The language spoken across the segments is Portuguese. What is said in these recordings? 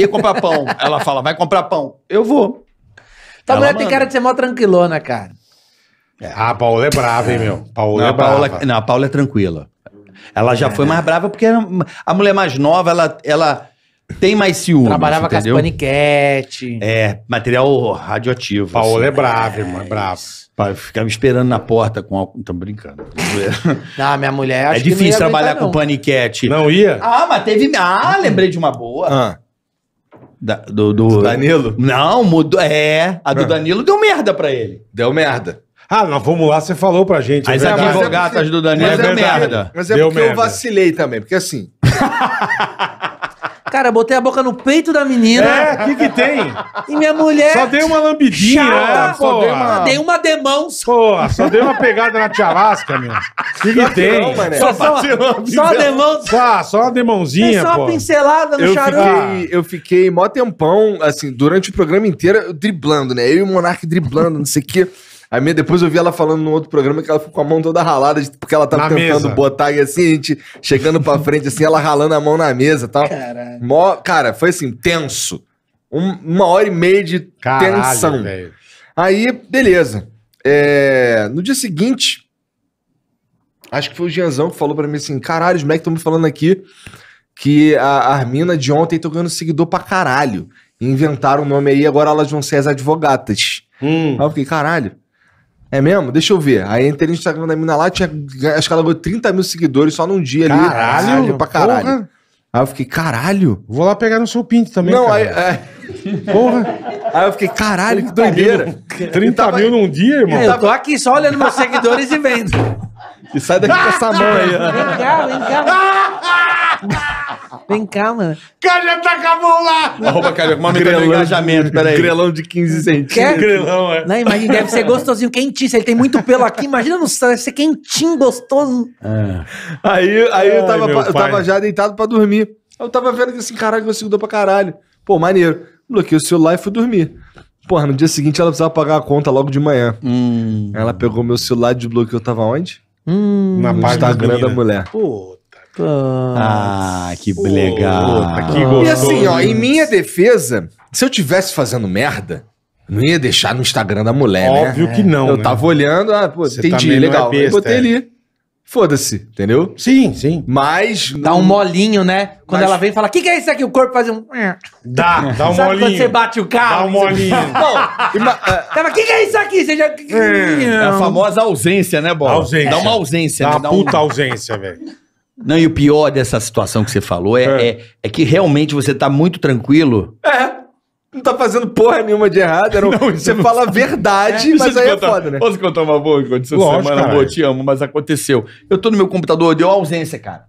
ia comprar pão. Ela fala, vai comprar pão. Eu vou. Tua mulher tem cara de ser mó tranquilona, cara. É. Ah, a Paola é brava, hein, meu? Paola Não, é a é brava. não, a Paola é tranquila. Ela já foi mais brava porque a mulher mais nova, ela, ela tem mais ciúmes, Trabalhava com as paniquete. É, material radioativo. Paola é assim. brava, irmão, é, é brava. Pai, Ficava esperando na porta com álcool. Tô brincando. Não, minha mulher acho é que não ia difícil trabalhar com paniquete. Não ia? Ah, mas teve. Ah, hum. lembrei de uma boa. Ah. Da, do, do, do, Danilo? Não, mudou. É, a do ah. Danilo deu merda pra ele. Deu merda. Ah, nós vamos lá, você falou pra gente. As é advogatas é porque... do Danilo mas é, é merda. Mas é Deu porque merda. eu vacilei também, porque assim. Cara, botei a boca no peito da menina. É, o que que tem? E minha mulher. Só dei uma lambidinha, chata, é, só dei uma... dei uma Pô, só dei uma pegada na tiarasca, meu. O que que tá, tem? só, só, só Só, só uma demãozinha, só pô. Só uma pincelada no eu charuto. Fiquei, ah. eu fiquei mó tempão, assim, durante o programa inteiro, driblando, né? Eu e o Monark driblando, não sei o quê. A minha, depois eu vi ela falando no outro programa que ela ficou com a mão toda ralada, porque ela tava na tentando mesa. botar e assim, a gente chegando pra frente, assim, ela ralando a mão na mesa e tal. Caralho. Mó, cara, foi assim, tenso. Um, uma hora e meia de Caralho, tensão. Véio. Aí, beleza. É, no dia seguinte, acho que foi o Gianzão que falou para mim assim: caralho, os moleques estão me falando aqui que a Armina de ontem tô ganhando seguidor pra caralho. Inventaram o nome aí, agora elas vão ser as advogatas. Hum. Aí eu fiquei, caralho. É mesmo? Deixa eu ver. Aí entrei no Instagram da mina lá, tinha, acho que ela ganhou 30 mil seguidores só num dia caralho, ali. Caralho, pra caralho. Porra. Aí eu fiquei, caralho. Vou lá pegar no seu pinto também. Não, aí, aí. É. Porra. Aí eu fiquei, caralho, que doideira. 30 mil, mil num dia, irmão? É, eu tô aqui só olhando meus seguidores e vendo. E sai daqui com essa mão aí. Vem cá, vem cá. Vem cá, mano. Caja tá com a mão lá! Arroba uma grelão de engajamento, peraí. Grelão de 15 centímetros. Quer? Grelão, é. Não, imagina, deve ser gostosinho, quentinho. Se ele tem muito pelo aqui, imagina no céu, deve ser quentinho, gostoso. É. Aí, aí Ai, eu, tava, eu tava já deitado pra dormir. Eu tava vendo que assim, caralho, é você segurou pra caralho. Pô, maneiro. Bloqueei o celular e fui dormir. Porra, no dia seguinte ela precisava pagar a conta logo de manhã. Hum. Ela pegou meu celular, desbloqueou, eu tava onde? Hum, na página da, da mulher. Puta. Ah, que Puta, legal. que ah. gostoso. E assim, ó, em minha defesa, se eu tivesse fazendo merda, não ia deixar no Instagram da mulher, Óbvio né? Óbvio que não. Eu né? tava olhando, ah, pô, Você entendi, tá legal. É besta, eu botei é. ali foda-se, entendeu? Sim, sim. Mas. Dá um molinho, né? Quando Mas- ela vem e fala: o que, que é isso aqui? O corpo faz um. Dá, dá um Sabe quando você bate o carro, Dá um molinho. Bom. Mas o que, que é isso aqui? Você já. É. é a famosa ausência, né, Bola? Ausência. Dá uma ausência. Dá né? uma Dá um- puta ausência, velho. Não, e o pior dessa situação que você falou é, é. é, é que realmente você tá muito tranquilo. É não tá fazendo porra nenhuma de errado. Era um... não, você não fala a verdade, é, mas aí contar, é foda, né? Posso contar uma boa que aconteceu Lógico, semana? Boa, te amo, mas aconteceu. Eu tô no meu computador, deu ausência, cara.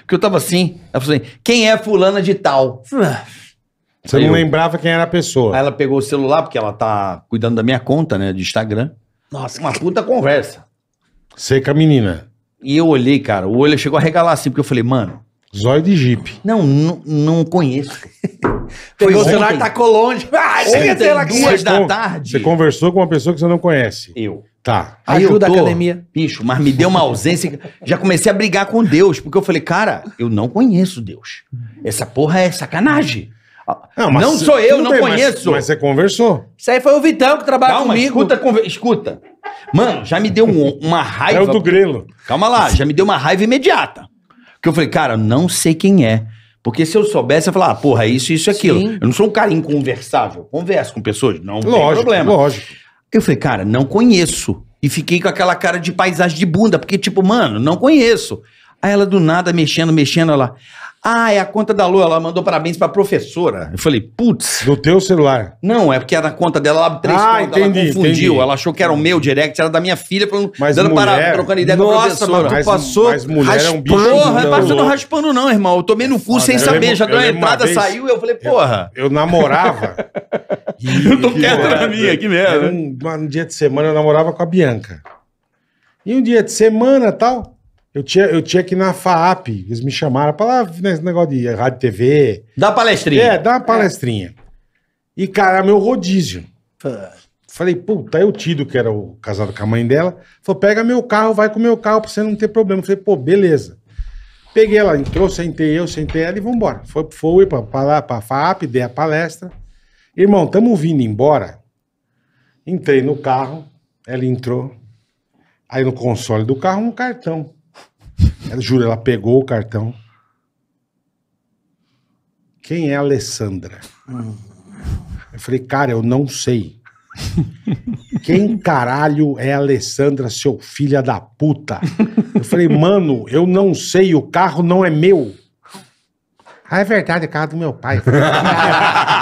Porque eu tava assim, ela falou assim, quem é fulana de tal? Ah. Você aí não eu... lembrava quem era a pessoa. Aí ela pegou o celular, porque ela tá cuidando da minha conta, né, de Instagram. Nossa, uma puta conversa. Seca menina. E eu olhei, cara, o olho chegou a regalar assim, porque eu falei, mano, Zóio de Jeep. Não, não, conheço. Pegou o celular, tacou tá longe. Ah, chega até lá duas da tarde. Você conversou com uma pessoa que você não conhece. Eu. Tá. Aí Ajuda eu tô, a academia. Bicho, mas me deu uma ausência. Já comecei a brigar com Deus, porque eu falei, cara, eu não conheço Deus. Essa porra é sacanagem. Não, mas não sou eu, não bem, conheço. Mas você conversou. Isso aí foi o Vitão que trabalha Calma, comigo. escuta, conver- escuta. Mano, já me deu um- uma É o do Grelo. Calma lá, já me deu uma raiva imediata. Que eu falei, cara, não sei quem é. Porque se eu soubesse, eu ia falar, ah, porra, é isso, isso e aquilo. Sim. Eu não sou um cara inconversável. Converso com pessoas, não lógico, tem problema. Lógico. Eu falei, cara, não conheço. E fiquei com aquela cara de paisagem de bunda, porque, tipo, mano, não conheço. Aí ela do nada mexendo, mexendo, ela. Ah, é a conta da Lua, ela mandou parabéns pra professora. Eu falei, putz. Do teu celular? Não, é porque era a conta dela, ela abre três ah, contas, entendi, ela confundiu. Entendi. Ela achou que era o meu direct, era da minha filha, mas dando mulher... parabéns, trocando ideia com a professora. Nossa, mas tu passou mas mulher raspando, é um bicho porra, não, passou não raspando não, irmão. Eu tomei no cu ah, sem saber, lembro, já deu a entrada, vez, saiu, eu falei, porra. Eu, eu namorava... e, eu tô quieto na minha, que merda. Né? Um, um dia de semana eu namorava com a Bianca. E um dia de semana tal... Eu tinha, eu tinha que ir na FAAP, eles me chamaram pra lá, nesse né, negócio de rádio TV. Dá palestrinha. É, dá uma é. palestrinha. E, cara, meu rodízio. Falei, puta, eu tido que era o casado com a mãe dela. Falou, pega meu carro, vai com meu carro pra você não ter problema. Falei, pô, beleza. Peguei ela, entrou, sentei eu, sentei ela e vambora. Foi, foi pra, pra lá, pra FAP, dei a palestra. Irmão, tamo vindo embora. Entrei no carro, ela entrou. Aí no console do carro, um cartão. Ela, juro, ela pegou o cartão. Quem é a Alessandra? Eu falei, cara, eu não sei. Quem caralho é a Alessandra, seu filho da puta? Eu falei, mano, eu não sei, o carro não é meu. Ah, é verdade, é carro do meu pai.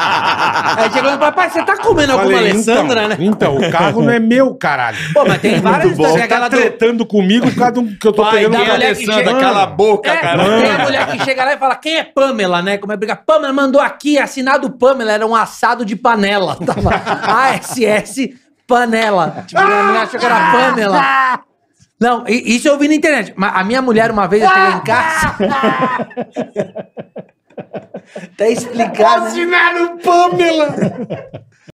Aí chegou papai, você tá comendo alguma Falei, então, Alessandra, então, né? Então, o carro não é meu, caralho. Pô, mas tem várias bom. Você tá tretando do... comigo por causa do que eu tô Pai, pegando a Alessandra. Chega... Cala a boca, é, caralho. Tem a mulher que chega lá e fala, quem é Pamela, né? Como é brigar? Pamela mandou aqui, assinado Pamela, era um assado de panela. Tava tá ASS Panela. Tipo, a mulher achou que era Pamela. não, isso eu vi na internet. Mas a minha mulher, uma vez, eu cheguei em casa. Tá explicado. Assinado o Pamela!